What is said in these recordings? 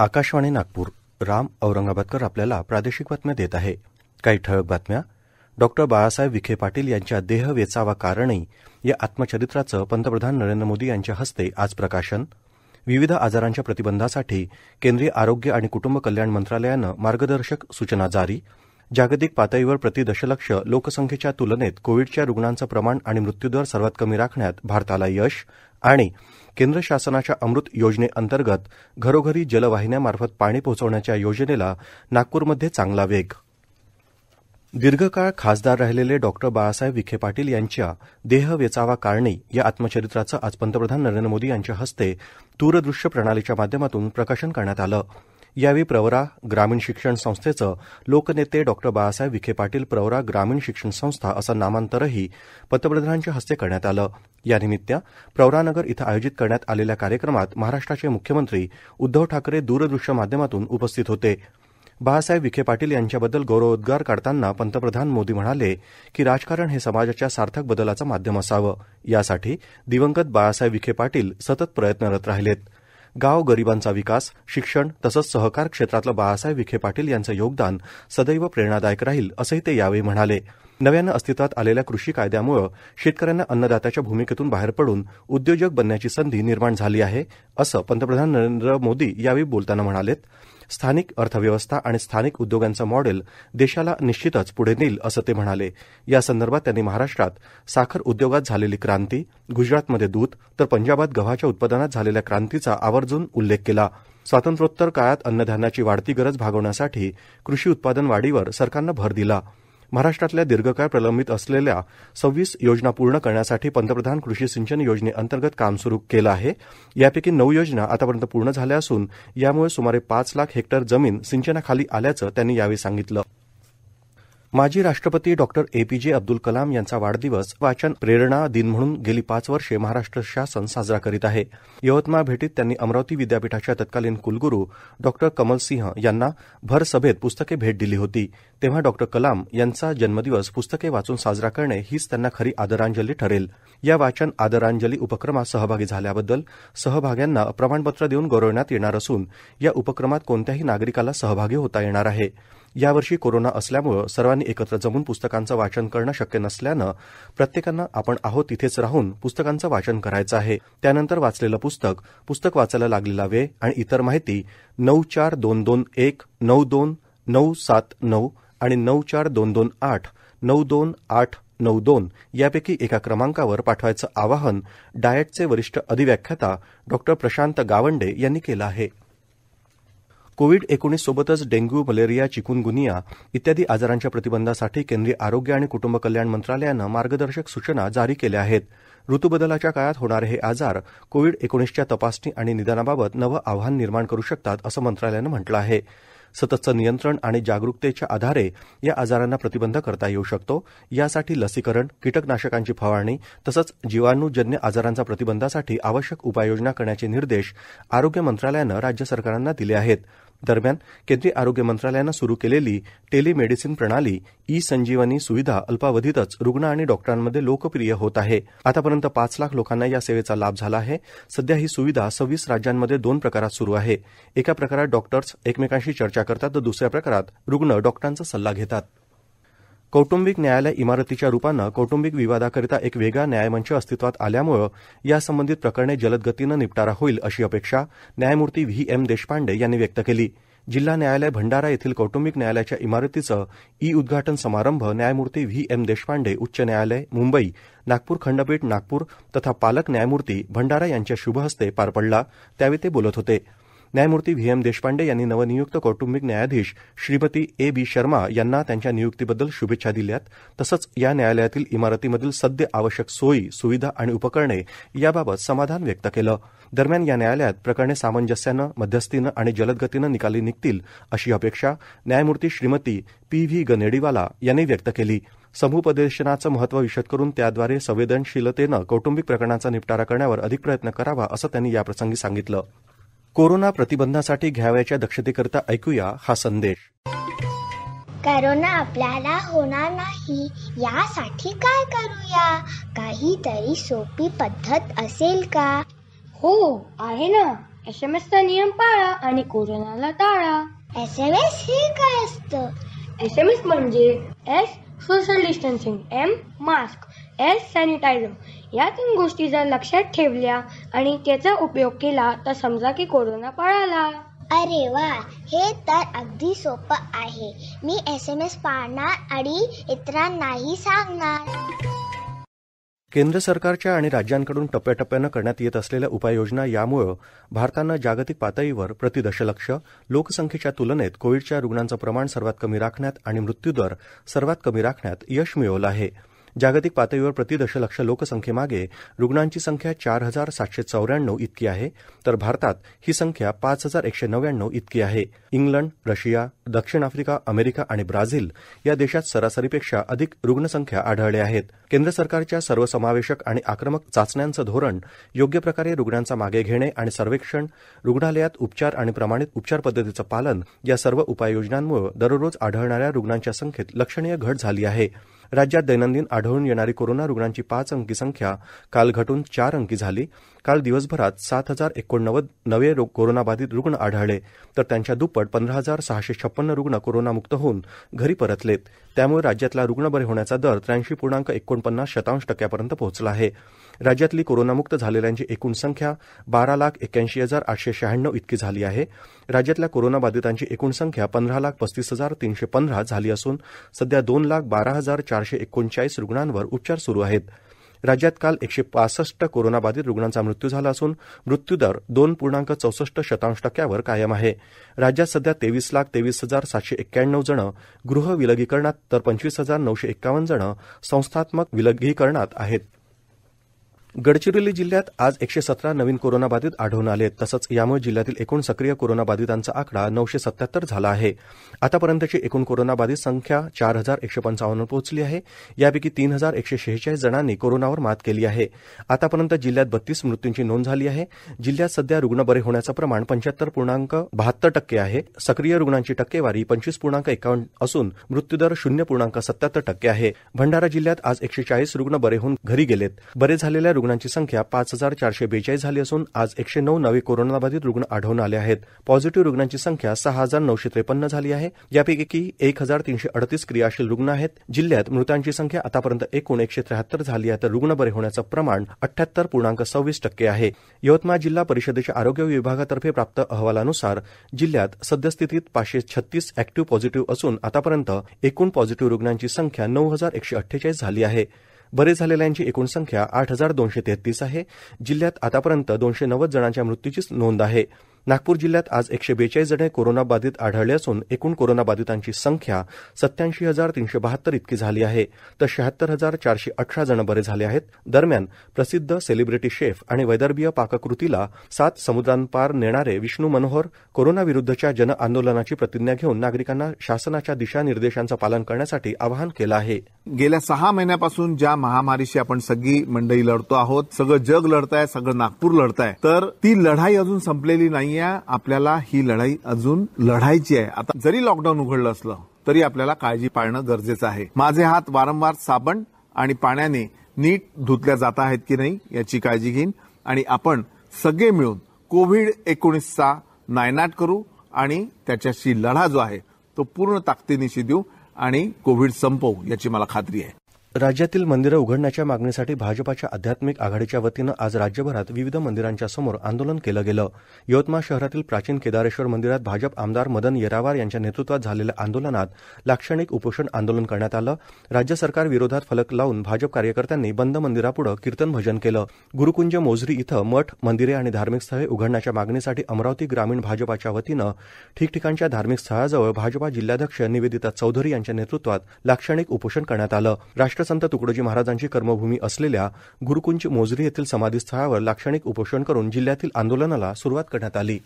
आकाशवाणी नागपूर राम औरंगाबादकर आपल्याला प्रादेशिक बातम्या देत आहे काही ठळक बातम्या डॉक्टर बाळासाहेब विखे पाटील यांच्या देह वेचावा कारणही या आत्मचरित्राचं पंतप्रधान नरेंद्र मोदी यांच्या हस्ते आज प्रकाशन विविध आजारांच्या प्रतिबंधासाठी केंद्रीय आरोग्य आणि कुटुंब कल्याण मंत्रालयानं मार्गदर्शक सूचना जारी जागतिक पातळीवर प्रति दशलक्ष लोकसंख्येच्या तुलनेत कोविडच्या रुग्णांचं प्रमाण आणि मृत्यूदर सर्वात कमी राखण्यात भारताला यश आणि केंद्र शासनाच्या अमृत योजनेअंतर्गत घरोघरी जलवाहिन्यामार्फत पाणी पोहोचवण्याच्या योजनेला नागपूरमध्ये चांगला वेग दीर्घकाळ खासदार राहिलेले डॉक्टर बाळासाहेब विखे पाटील यांच्या देह वेचावा कारणी या आत्मचरित्राचं आज पंतप्रधान नरेंद्र मोदी यांच्या हस्ते दूरदृश्य प्रणालीच्या माध्यमातून प्रकाशन करण्यात आलं यावेळी प्रवरा ग्रामीण शिक्षण संस्थेचं लोकनेते डॉ बाळासाहेब विखे पाटील प्रवरा ग्रामीण शिक्षण संस्था असं नामांतरही पंतप्रधानांच्या हस्ते करण्यात आलं यानिमित्त प्रवरानगर इथं आयोजित करण्यात आलेल्या कार्यक्रमात महाराष्ट्राचे मुख्यमंत्री उद्धव ठाकरे दूरदृश्य माध्यमातून उपस्थित होते बाळासाहेब विखे पाटील यांच्याबद्दल गौरवोद्गार काढताना पंतप्रधान मोदी म्हणाले की राजकारण हे समाजाच्या सार्थक बदलाचं माध्यम असावं यासाठी दिवंगत बाळासाहेब विखे पाटील सतत प्रयत्नरत राहिलेत गाव गरिबांचा विकास शिक्षण तसंच सहकार क्षेत्रातलं बाळासाहेब विखे पाटील यांचं योगदान सदैव प्रेरणादायक राहील असंही ते यावेळी म्हणाले नव्यानं अस्तित्वात आलेल्या कृषी कायद्यामुळं शेतकऱ्यांना अन्नदात्याच्या भूमिकेतून बाहेर पडून उद्योजक बनण्याची संधी निर्माण झाली आहे असं पंतप्रधान नरेंद्र मोदी यावेळी बोलताना म्हणालेत स्थानिक अर्थव्यवस्था आणि स्थानिक उद्योगांचं मॉडेल देशाला निश्चितच पुढे नेईल असं ते म्हणाले यासंदर्भात त्यांनी महाराष्ट्रात साखर उद्योगात झालेली क्रांती गुजरातमध्ये दूध तर पंजाबात गव्हाच्या उत्पादनात झालेल्या क्रांतीचा आवर्जून उल्लेख केला स्वातंत्र्योत्तर काळात अन्नधान्याची वाढती गरज भागवण्यासाठी कृषी उत्पादन वाढीवर सरकारनं भर दिला महाराष्ट्रातल्या दीर्घकाळ प्रलंबित असलेल्या सव्वीस योजना पूर्ण करण्यासाठी पंतप्रधान कृषी सिंचन योजनेअंतर्गत काम सुरू केलं आहे यापैकी नऊ योजना आतापर्यंत पूर्ण झाल्या असून यामुळे सुमारे पाच लाख हेक्टर जमीन सिंचनाखाली आल्याचं त्यांनी यावेळी सांगितलं माजी राष्ट्रपती डॉ जे अब्दुल कलाम यांचा वाढदिवस वाचन प्रेरणा दिन म्हणून गेली पाच वर्षे महाराष्ट्र शासन साजरा करीत आहे यवतमाळ भेटीत त्यांनी अमरावती विद्यापीठाच्या तत्कालीन कुलगुरू कमल कमलसिंह यांना भर सभेत पुस्तके भेट दिली होती तेव्हा डॉक्टर कलाम यांचा जन्मदिवस पुस्तके वाचून साजरा करणे हीच त्यांना खरी आदरांजली ठरेल या वाचन आदरांजली उपक्रमात सहभागी झाल्याबद्दल सहभाग्यांना प्रमाणपत्र देऊन गौरवण्यात येणार असून या उपक्रमात कोणत्याही नागरिकाला सहभागी होता येणार आहे यावर्षी कोरोना असल्यामुळं सर्वांनी एकत्र जमून पुस्तकांचं वाचन करणं शक्य नसल्यानं प्रत्येकानं आपण आहोत तिथेच राहून पुस्तकांचं वाचन करायचं आहे त्यानंतर वाचलेलं पुस्तक पुस्तक वाचायला लागलेला वेळ आणि इतर माहिती नऊ चार दोन दोन एक नऊ दोन नऊ सात नऊ आणि नऊ चार दोन दोन आठ नऊ दोन आठ नऊ दोन यापैकी एका क्रमांकावर पाठवायचं आवाहन डायटचे वरिष्ठ अधिव्याख्याता डॉक्टर प्रशांत गावंडे यांनी केलं आहे कोविड सोबतच डेंग्यू मलेरिया चिकुनगुनिया इत्यादी आजारांच्या प्रतिबंधासाठी केंद्रीय आरोग्य आणि कुटुंब कल्याण मंत्रालयानं मार्गदर्शक सूचना जारी केल्या आहेत ऋतुबदलाच्या काळात होणारे हे आजार कोविड एकोणीसच्या तपासणी आणि निदानाबाबत नवं आव्हान निर्माण करू शकतात असं मंत्रालयानं म्हटलं आहे सततचं नियंत्रण आणि जागरूकतेच्या आधारे या आजारांना प्रतिबंध करता येऊ शकतो यासाठी लसीकरण कीटकनाशकांची फवारणी तसंच जीवाणूजन्य आजारांचा प्रतिबंधासाठी आवश्यक उपाययोजना करण्याचे निर्देश आरोग्य मंत्रालयानं राज्य सरकारांना दिले आहेत दरम्यान केंद्रीय आरोग्य मंत्रालयानं सुरू केलेली टेलीमेडिसिन प्रणाली ई संजीवनी सुविधा अल्पावधीतच रुग्ण आणि डॉक्टरांमध्ये लोकप्रिय होत आहे आतापर्यंत पाच लाख लोकांना या सेवेचा लाभ झाला आहे सध्या ही सुविधा सव्वीस राज्यांमध्ये दोन प्रकारात सुरू आहे एका प्रकारात डॉक्टर्स एकमेकांशी चर्चा करतात तर दुसऱ्या प्रकारात रुग्ण डॉक्टरांचा सल्ला घेतात कौटुंबिक न्यायालय इमारतीच्या रूपानं कौटुंबिक विवादाकरिता एक वेगळा न्यायमंच अस्तित्वात आल्यामुळं यासंबंधित प्रकरणे जलद निपटारा होईल अशी अपेक्षा न्यायमूर्ती व्ही एम देशपांडे यांनी व्यक्त केली जिल्हा न्यायालय भंडारा येथील कौटुंबिक न्यायालयाच्या इमारतीचं ई उद्घाटन समारंभ न्यायमूर्ती व्ही एम देशपांडे उच्च न्यायालय मुंबई नागपूर खंडपीठ नागपूर तथा पालक न्यायमूर्ती भंडारा यांच्या शुभहस्ते पार पडला त्यावेळी ते बोलत होते न्यायमूर्ती व्ही एम देशपांडे यांनी नवनियुक्त कौटुंबिक न्यायाधीश श्रीमती ए बी शर्मा यांना त्यांच्या नियुक्तीबद्दल शुभेच्छा दिल्यात तसंच या न्यायालयातील इमारतीमधील सद्य आवश्यक सोयी सुविधा आणि उपकरणे याबाबत समाधान व्यक्त केलं दरम्यान या न्यायालयात प्रकरणे सामंजस्यानं मध्यस्थीनं आणि जलदगतीनं निकाली निघतील अशी अपेक्षा न्यायमूर्ती श्रीमती पी व्ही गनेडीवाला यांनी व्यक्त केली समुपदेशनाचं महत्व विशद करून त्याद्वारे संवेदनशीलतेनं कौटुंबिक प्रकरणांचा निपटारा करण्यावर अधिक प्रयत्न करावा असं त्यांनी याप्रसंगी सांगितलं कोरोना प्रतिबंधासाठी घ्यावयाच्या दक्षतेकरिता ऐकूया हा संदेश करोना आपल्याला होणार नाही यासाठी काय करूया काहीतरी सोपी पद्धत असेल का हो आहे ना एस एम चा नियम पाळा आणि कोरोनाला टाळा एस एम एस हे काय असतं एस एम एस म्हणजे S social distancing M mask S sanitiser या तीन गोष्टी जर लक्षात ठेवल्या आणि त्याचा उपयोग केला तर समजा की कोरोना पळाला अरे वा हे तर अगदी सोपं आहे मी एस एम एस पाळणार आणि इतरांनाही सांगणार केंद्र सरकारच्या आणि राज्यांकडून टप्प्याटप्प्यानं करण्यात येत असलेल्या उपाययोजना यामुळं भारतानं जागतिक पातळीवर प्रतिदशलक्ष लोकसंख्येच्या तुलनेत कोविडच्या रुग्णांचं प्रमाण सर्वात कमी राखण्यात आणि मृत्यूदर सर्वात कमी राखण्यात यश मिळवलं आहे जागतिक पातळीवर प्रति दशलक्ष लोकसंख्येमागे रुग्णांची संख्या चार हजार सातशे चौऱ्याण्णव इतकी आहे तर भारतात ही संख्या पाच हजार एकशे नव्याण्णव इतकी आहे इंग्लंड रशिया दक्षिण आफ्रिका अमेरिका आणि ब्राझील या देशात सरासरीपेक्षा अधिक रुग्णसंख्या आढळल्या आहेत केंद्र सरकारच्या सर्वसमावेशक आणि आक्रमक चाचण्यांचं धोरण योग्य प्रकारे रुग्णांचा मागे घेणे आणि सर्वेक्षण रुग्णालयात उपचार आणि प्रमाणित उपचार पद्धतीचं पालन या सर्व उपाययोजनांमुळे दररोज आढळणाऱ्या रुग्णांच्या संख्येत लक्षणीय घट झाली आहे राज्यात दैनंदिन आढळून येणारी कोरोना रुग्णांची पाच अंकी संख्या काल घटून चार अंकी झाली काल दिवसभरात सात हजार एकोणनव्वद नवे कोरोनाबाधित रुग्ण आढळले तर त्यांच्या दुप्पट पंधरा हजार सहाशे छप्पन्न रुग्ण कोरोनामुक्त होऊन घरी परतलेत त्यामुळे राज्यातला रुग्ण बरे होण्याचा दर त्र्याऐंशी पूर्णांक एकोणपन्नास शतांश टक्क्यापर्यंत पोहोचला आहे राज्यातली कोरोनामुक्त झालेल्यांची एकूण संख्या बारा लाख एक्याऐंशी हजार आठशे शहाण्णव इतकी झाली आहे राज्यातल्या कोरोनाबाधितांची एकूण संख्या पंधरा लाख पस्तीस हजार तीनशे पंधरा झाली असून सध्या दोन लाख बारा हजार चारशे एकोणचाळीस रुग्णांवर उपचार सुरू आहेत राज्यात काल एकशे पासष्ट कोरोनाबाधित रुग्णांचा मृत्यू झाला असून मृत्यूदर दोन पूर्णांक चौसष्ट शतांश टक्क्यावर कायम आहे राज्यात सध्या तेवीस लाख तेवीस हजार सातशे एक्क्याण्णव जण गृह विलगीकरणात तर पंचवीस हजार नऊशे एक्कावन्न जण संस्थात्मक विलगीकरणात आहेत गडचिरोली जिल्ह्यात आज एकशे सतरा नवीन कोरोनाबाधित आढळून आले तसंच यामुळे जिल्ह्यातील एकूण सक्रिय कोरोनाबाधितांचा आकडा नऊशे सत्याहत्तर झाला आहे आतापर्यंतची एकूण कोरोनाबाधित संख्या चार हजार एकशे पंचावन्न पोहोचली आहे यापैकी तीन हजार एकशे शेहेचाळीस जणांनी कोरोनावर मात केली आहे आतापर्यंत जिल्ह्यात बत्तीस मृत्यूंची नोंद झाली आहे जिल्ह्यात सध्या रुग्ण बरे होण्याचं प्रमाण पंच्याहत्तर पूर्णांक बहात्तर टक्के आहे सक्रिय रुग्णांची टक्केवारी पंचवीस पूर्णांक एकावन्न असून मृत्यूदर शून्य पूर्णांक सत्याहत्तर टक्के आहे भंडारा जिल्ह्यात आज एकशे चाळीस रुग्ण बरे होऊन घरी गेलेत बरे झालेल्या रुग्णांची संख्या पाच हजार चारशे बेचाळीस झाली असून आज एकशे नऊ नवे कोरोनाबाधित रुग्ण आढळून आले आहेत पॉझिटिव्ह रुग्णांची संख्या सहा हजार नऊशे त्रेपन्न झाली आहे यापैकी एक हजार तीनशे अडतीस क्रियाशील रुग्ण आहेत जिल्ह्यात मृतांची संख्या आतापर्यंत एकूण एकशे त्र्याहत्तर झाली आहे तर रुग्ण बरे होण्याचं प्रमाण अठ्ठ्याहत्तर पूर्णांक सव्वीस टक्के आहे यवतमाळ जिल्हा परिषदेच्या आरोग्य विभागातर्फे प्राप्त अहवालानुसार जिल्ह्यात सद्यस्थितीत पाचशे छत्तीस अॅक्टिव्ह पॉझिटिव्ह असून आतापर्यंत एकूण पॉझिटिव्ह रुग्णांची संख्या नऊ हजार एकशे अठ्ठेचाळीस झाली आहे बरे झालेल्यांची एकूण संख्या आठ हजार दोनशे तेहतीस आहे जिल्ह्यात आतापर्यंत दोनशे नव्वद जणांच्या मृत्यूचीच नोंद आहे नागपूर जिल्ह्यात आज एकशे बेचाळीस जण बाधित आढळले असून एकूण कोरोनाबाधितांची संख्या सत्याऐंशी हजार तीनशे बहात्तर इतकी झाली आहे तर शहात्तर हजार चारशे अठरा जण बरे झाले आहेत दरम्यान प्रसिद्ध सेलिब्रिटी शेफ आणि वैदर्भीय पाककृतीला सात समुद्रांपार नेणारे विष्णू मनोहर कोरोनाविरुद्धच्या जनआंदोलनाची प्रतिज्ञा घेऊन नागरिकांना शासनाच्या दिशानिर्देशांचं पालन करण्यासाठी आवाहन केलं आहे गेल्या सहा महिन्यापासून ज्या महामारीशी आपण सगळी मंडई लढतो आहोत सगळं जग लढत सगळं नागपूर लढताय तर ती लढाई अजून संपलेली नाही या आपल्याला ही लढाई अजून लढायची आहे आता जरी लॉकडाऊन उघडलं असलं तरी आपल्याला काळजी पाळणं गरजेचं आहे माझे हात वारंवार साबण आणि पाण्याने नीट धुतल्या जात आहेत की नाही याची काळजी घेईन आणि आपण सगळे मिळून कोविड एकोणीसचा नायनाट करू आणि त्याच्याशी लढा जो आहे तो पूर्ण ताकदीनिशी देऊ आणि कोविड संपवू याची मला खात्री आहे राज्यातील मंदिरं उघडण्याच्या मागणीसाठी भाजपाच्या आध्यात्मिक आघाडीच्या वतीनं आज राज्यभरात विविध मंदिरांच्या समोर आंदोलन केलं गेलं यवतमाळ शहरातील प्राचीन केदारेश्वर मंदिरात भाजप आमदार मदन येरावार यांच्या नेतृत्वात झालेल्या आंदोलनात लाक्षणिक उपोषण आंदोलन करण्यात आलं राज्य सरकार विरोधात फलक लावून भाजप कार्यकर्त्यांनी बंद मंदिरापुढं कीर्तन भजन केलं गुरुकुंज मोझरी इथं मठ मंदिरे आणि धार्मिक स्थळे उघडण्याच्या मागणीसाठी अमरावती ग्रामीण भाजपाच्या वतीनं ठिकठिकाणच्या धार्मिक स्थळाजवळ भाजपा जिल्हाध्यक्ष निवेदिता चौधरी यांच्या नेतृत्वात लाक्षणिक उपोषण करण्यात आलं राष्ट्रसंत त्कडोजी महाराजांची कर्मभूमी असलेल्या ग्रुकंज मोझरी येथील समाधीस्थळावर लाक्षणिक उपोषण करून जिल्ह्यातील आंदोलनाला सुरुवात करण्यात आली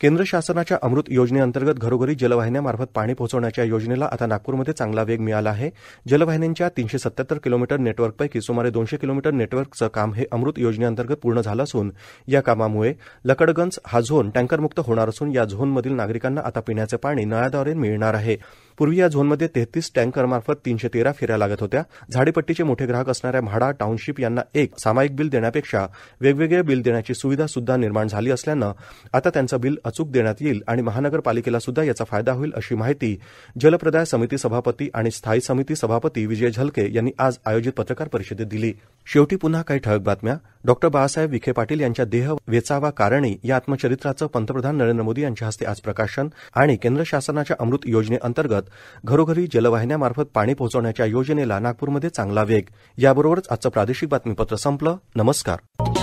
केंद्र शासनाच्या अमृत योजनेअंतर्गत घरोघरी जलवाहिन्यामार्फत पाणी पोहोचवण्याच्या योजनेला आता नागपूरमध्ये चांगला वेग मिळाला आहे जलवाहिन्यांच्या तीनशे सत्याहत्तर किलोमीटर नेटवर्कपैकी सुमारे दोनशे किलोमीटर नेटवर्कचं काम हे अमृत योजनेअंतर्गत पूर्ण झालं असून या कामामुळे लकडगंज हा झोन टँकरमुक्त होणार असून या झोनमधील नागरिकांना आता पिण्याचे पाणी नळाद्वारे मिळणार आहे पूर्वी या झोनमध्ये तेहतीस टँकरमार्फत तीनशे तेरा फेऱ्या लागत होत्या झाडीपट्टीचे मोठे ग्राहक असणाऱ्या म्हाडा टाऊनशिप यांना एक सामायिक बिल देण्यापेक्षा वेगवेगळे बिल देण्याची सुविधा सुद्धा निर्माण झाली असल्यानं आता त्यांचं बिल अचूक देण्यात येईल आणि महानगरपालिकेला सुद्धा याचा फायदा होईल अशी माहिती जलप्रदाय समिती सभापती आणि स्थायी समिती सभापती विजय झलके यांनी आज आयोजित पत्रकार परिषदेत दिली शेवटी पुन्हा काही ठळक बातम्या डॉक्टर बाळासाहेब विखे पाटील यांच्या देह वेचावा कारणी या आत्मचरित्राचं पंतप्रधान नरेंद्र मोदी यांच्या हस्ते आज प्रकाशन आणि केंद्र शासनाच्या अमृत योजनेअंतर्गत घरोघरी जलवाहिन्यामार्फत पाणी पोहोचवण्याच्या योजनेला नागपूरमध्ये चांगला वेग याबरोबरच आजचं प्रादेशिक बातमीपत्र संपलं नमस्कार